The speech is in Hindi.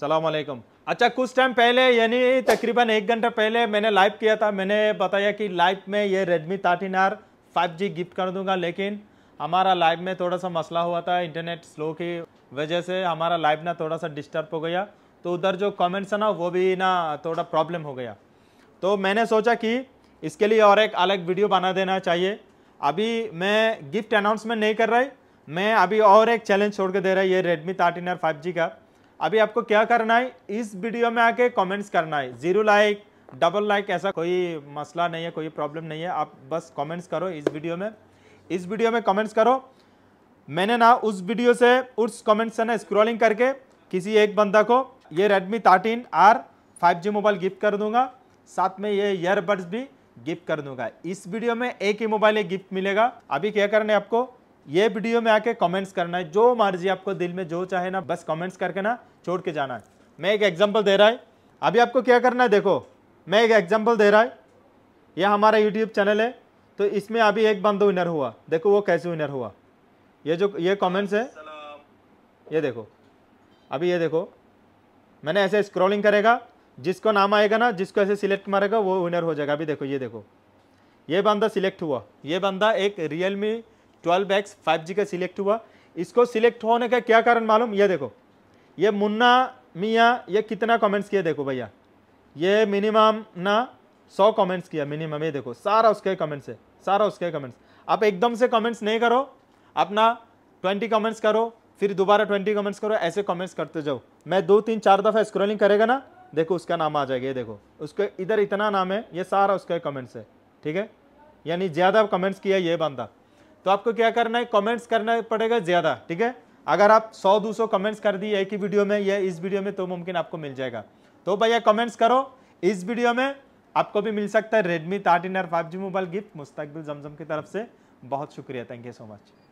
सलामकुम अच्छा कुछ टाइम पहले यानी तकरीबन एक घंटा पहले मैंने लाइव किया था मैंने बताया कि लाइव में ये Redmi R five G gift कर दूंगा लेकिन हमारा लाइव में थोड़ा सा मसला हुआ था इंटरनेट स्लो की वजह से हमारा लाइव ना थोड़ा सा डिस्टर्ब हो गया तो उधर जो कमेंट्स है ना वो भी ना थोड़ा प्रॉब्लम हो गया तो मैंने सोचा कि इसके लिए और एक अलग वीडियो बना देना चाहिए अभी मैं गिफ्ट अनाउंसमेंट नहीं कर रहा मैं अभी और एक चैलेंज छोड़ के दे रहा है ये Redmi thirteen R five G का अभी आपको क्या करना है इस वीडियो में आके कमेंट्स करना है जीरो लाइक डबल लाइक ऐसा कोई मसला नहीं है कोई प्रॉब्लम नहीं है आप बस कमेंट्स करो इस वीडियो में इस वीडियो में कमेंट्स करो मैंने ना उस वीडियो से उस कमेंट से ना स्क्रॉलिंग करके किसी एक बंदा को ये thirteen R five G mobile gift कर दूंगा साथ में ये ईयरबड्स भी गिफ्ट कर दूंगा इस वीडियो में एक ही मोबाइल गिफ्ट मिलेगा अभी क्या करना है आपको ये वीडियो में आके कमेंट्स करना है जो मर्जी आपको दिल में जो चाहे ना बस कमेंट्स करके ना छोड़ के जाना है मैं एक एग्जाम्पल दे रहा है अभी आपको क्या करना है देखो मैं एक एग्जाम्पल दे रहा है यह हमारा यूट्यूब चैनल है तो इसमें अभी एक बंद विनर हुआ देखो वो कैसे विनर हुआ ये जो ये कॉमेंट्स है ये देखो अभी ये देखो मैंने ऐसे स्क्रोलिंग करेगा जिसको नाम आएगा ना जिसको ऐसे सिलेक्ट मारेगा वो विनर हो जाएगा अभी देखो ये देखो ये बंदा सिलेक्ट हुआ ये बंदा एक realme twelve X five G का सिलेक्ट हुआ इसको सिलेक्ट होने का क्या कारण मालूम ये देखो ये मुन्ना मियाँ ये कितना कमेंट्स किया देखो भैया ये मिनिमम ना सौ कमेंट्स किया मिनिमम ये देखो सारा उसके कमेंट्स है सारा उसके कमेंट्स आप एकदम से कमेंट्स नहीं करो अपना ट्वेंटी कमेंट्स करो फिर दोबारा ट्वेंटी कमेंट्स करो ऐसे कमेंट्स करते जाओ मैं दो तीन चार दफ़ा स्क्रोलिंग करेगा ना देखो उसका नाम आ जाएगा ये देखो उसके इधर इतना नाम है ये सारा उसका कमेंट्स है ठीक है यानी ज़्यादा कमेंट्स किया ये बंदा तो आपको क्या करना है कमेंट्स करना पड़ेगा ज़्यादा ठीक है अगर आप 100-200 कमेंट्स कर दिए एक ही वीडियो में या इस वीडियो में तो मुमकिन आपको मिल जाएगा तो भैया कमेंट्स करो इस वीडियो में आपको भी मिल सकता है Redmi thirteen R five mobile gift मुस्तकबिल जमजम की तरफ से बहुत शुक्रिया थैंक यू सो मच